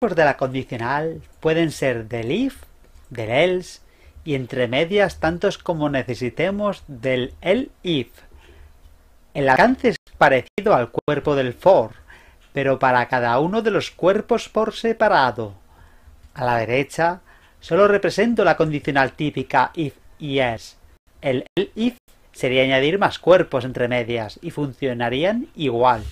de la condicional pueden ser del if, del else y entre medias tantos como necesitemos del el if. El alcance es parecido al cuerpo del for, pero para cada uno de los cuerpos por separado. A la derecha solo represento la condicional típica if y else. El, el if sería añadir más cuerpos entre medias y funcionarían igual.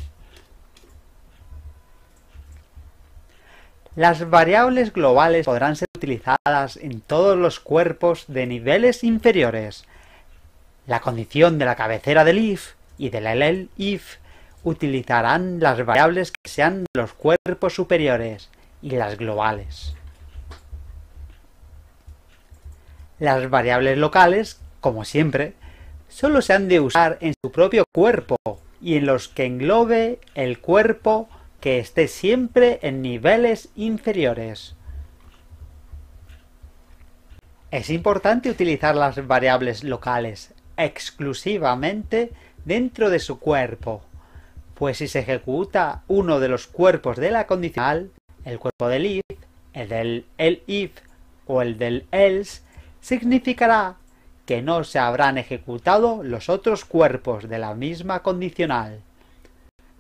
Las variables globales podrán ser utilizadas en todos los cuerpos de niveles inferiores. La condición de la cabecera del if y del LL if utilizarán las variables que sean de los cuerpos superiores y las globales. Las variables locales, como siempre, solo se han de usar en su propio cuerpo y en los que englobe el cuerpo que esté siempre en niveles inferiores. Es importante utilizar las variables locales exclusivamente dentro de su cuerpo, pues si se ejecuta uno de los cuerpos de la condicional, el cuerpo del if, el del el if o el del else, significará que no se habrán ejecutado los otros cuerpos de la misma condicional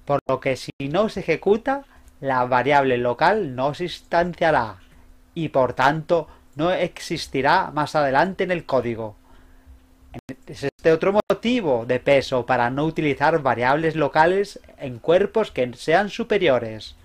por lo que si no se ejecuta, la variable local no se instanciará y por tanto no existirá más adelante en el código. Es este otro motivo de peso para no utilizar variables locales en cuerpos que sean superiores.